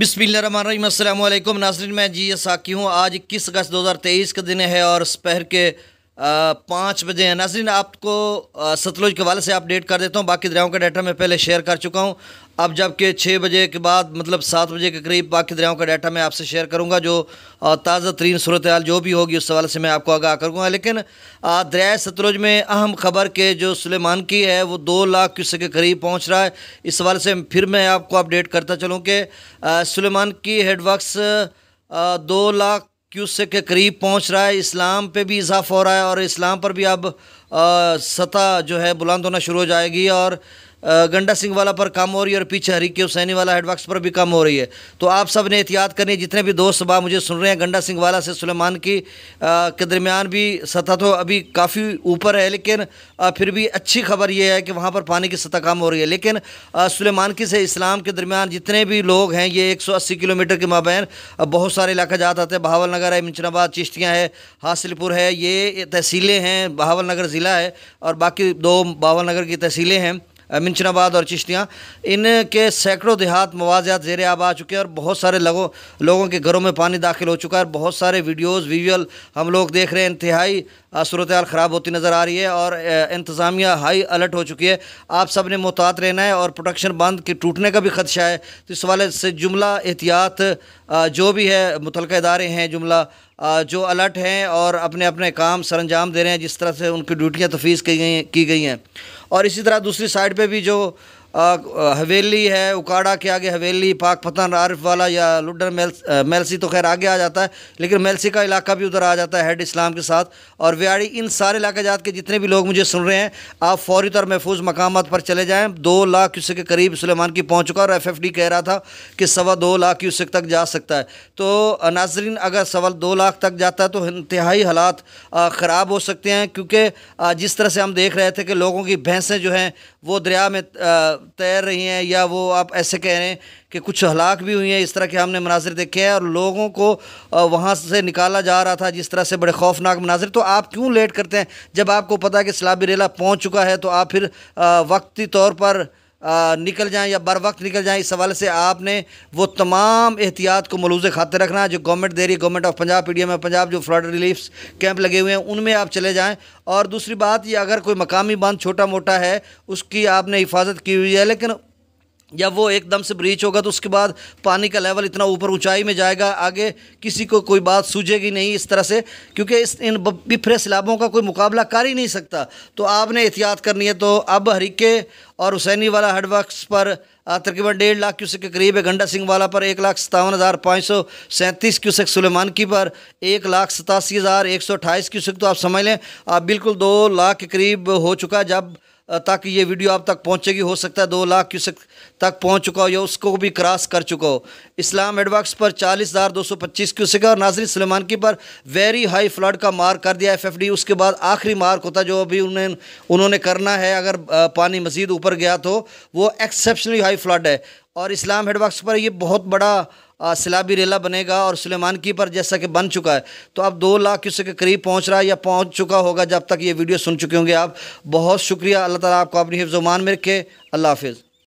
बिस्मिल अल्लाम नाजरन मैं G S साकी हूँ आज इक्कीस अगस्त 2023 का दिन है और सपहर के पाँच बजे हैं नाजरीन आपको सतलुज के हवाले से अपडेट कर देता हूँ बाकी दरियाओं का डाटा मैं पहले शेयर कर चुका हूँ अब जबकि छः बजे के बाद मतलब सात बजे के करीब बाकी दरियाओं का डाटा मैं आपसे शेयर करूँगा जो ताज़ा तरीन सूरत हाल जो भी होगी उस हवाले से मैं आपको आगाह करूँगा लेकिन दरिया सतलुज में अहम खबर के जो सुलेमान की है वो दो लाख क्यूसे के करीब पहुँच रहा है इस हवाले से फिर मैं आपको अपडेट करता चलूँ कि सलेमान की हेडवर्कस दो लाख कि उससे के करीब पहुंच रहा है इस्लाम पे भी इजाफ़ हो रहा है और इस्लाम पर भी अब सतह जो है बुलंद होना शुरू हो जाएगी और गंडा सिंह वाला पर काम हो रही है और पीछे के हुसैनी वाला हेडवर्क्स पर भी काम हो रही है तो आप सब ने एहतियात करनी जितने भी दोस्त बा मुझे सुन रहे हैं गंडा सिंह वाला से सुलेमान की आ, के दरमियान भी सतह तो अभी काफ़ी ऊपर है लेकिन आ, फिर भी अच्छी खबर यह है कि वहाँ पर पानी की सतह कम हो रही है लेकिन की से इस्लाम के दरमियान जितने भी लोग हैं ये अस्सी किलोमीटर के माबैन बहुत सारे इलाका जात आते हैं बहावल नगर है मिंचनाबाद चिश्तियाँ है हासिलपुर है ये तहसीलें हैं बहावल नगर ज़िला है और बाकी दो बहावल नगर की तहसीलें हैं मिनचनाबाद और चिश्तियाँ इनके सैकड़ों देहात मवाज़ात जेर आब आ चुके हैं और बहुत सारे लोगों लोगों के घरों में पानी दाखिल हो चुका है और बहुत सारे वीडियोज़ वीजुअल हम लोग देख रहे हैं इंतहाई सूरत ख़राब होती नज़र आ रही है और इंतज़ामिया हाई अलर्ट हो चुकी है आप सब ने मोहतात रहना है और प्रोटेक्शन बंद के टूटने का भी खदशा है तो इस वाले से जुमला एहतियात जो भी है मुतल इदारे हैं जुमला जो अलर्ट हैं और अपने अपने काम सर अंजाम दे रहे हैं जिस तरह से उनकी ड्यूटियाँ तफीज़ की गई की गई हैं और इसी तरह दूसरी साइड पर भी जो हवेली है उकाड़ा के आगे हवेली पाक पतन आरिफ वाला या लुडर मेल मेलसी तो खैर आगे आ जाता है लेकिन मेलसी का इलाका भी उधर आ जाता है हेड इस्लाम के साथ और व्याड़ी इन सारे इलाके जात के जितने भी लोग मुझे सुन रहे हैं आप फौरी तौर महफूज मकाम पर चले जाएँ दो लाख क्यूसक के करीब सलेमान की पहुँच चुका और एफ एफ डी कह रहा था कि सवा दो लाख क्यूसक तक जा सकता है तो नाजरीन अगर सवा दो लाख तक जाता है तो इंतहाई हालात ख़राब हो सकते हैं क्योंकि जिस तरह से हम देख रहे थे कि लोगों की भैंसें जो हैं वो दरिया में तैर रही हैं या वो आप ऐसे कह रहे हैं कि कुछ हलाक भी हुई हैं इस तरह के हमने मनाजिर देखे हैं और लोगों को वहाँ से निकाला जा रहा था जिस तरह से बड़े खौफनाक मनाजिर तो आप क्यों लेट करते हैं जब आपको पता है कि सलाबी रेला पहुँच चुका है तो आप फिर वक्ती तौर पर निकल जाएँ या बर वक्त निकल जाएँ इस हवाले से आपने वो तमाम एहतियात को मलूज़ खाते रखना जो गवर्नमेंट दे रही है government of Punjab P D M Punjab जो फ्लड रिलीफ कैंप लगे हुए हैं उनमें आप चले जाएँ और दूसरी बात ये अगर कोई मकामी बांध छोटा मोटा है उसकी आपने हिफाजत की हुई है लेकिन जब वो एकदम से ब्रीच होगा तो उसके बाद पानी का लेवल इतना ऊपर ऊंचाई में जाएगा आगे किसी को कोई बात सूझेगी नहीं इस तरह से क्योंकि इस इन बिफरे सैलाबों का कोई मुकाबला कर ही नहीं सकता तो आपने एहतियात करनी है तो अब हरीके और हुसैनी वाला हडवक्स पर तकरीबन डेढ़ लाख क्यूसेक के करीब है गंडा सिंह वाला पर एक लाख सतावन हज़ार पाँच सौ सैंतीस क्यूसेक सुलेमान की पर एक लाख सतासी हज़ार एक सौ अट्ठाईस क्यूसेक तो आप समझ लें आप बिल्कुल दो लाख के करीब हो चुका जब ताकि ये वीडियो आप तक पहुंचेगी हो सकता है दो लाख क्यूसेक तक पहुंच चुका हो या उसको भी क्रॉस कर चुका हो इस्लाम एडवाक्स पर चालीस हज़ार दो सौ पच्चीस क्यूसेक और नाजरी सलेमान की पर वेरी हाई फ्लड का मार्क कर दिया एफ एफ डी उसके बाद आखिरी मार्क होता जो अभी उन्हें उन्होंने करना है अगर पानी मज़ीद ऊपर गया तो वो एक्सेप्शनली हाई फ्लड है और इस्लाम हेडवर्क्स पर ये बहुत बड़ा सिलाबी रेला बनेगा और सुलेमान की पर जैसा कि बन चुका है तो अब दो लाख के करीब पहुंच रहा है या पहुंच चुका होगा जब तक ये वीडियो सुन चुके होंगे आप बहुत शुक्रिया अल्लाह ताला आपको अपनी हिफुमान में रखे अल्लाह हाफिज़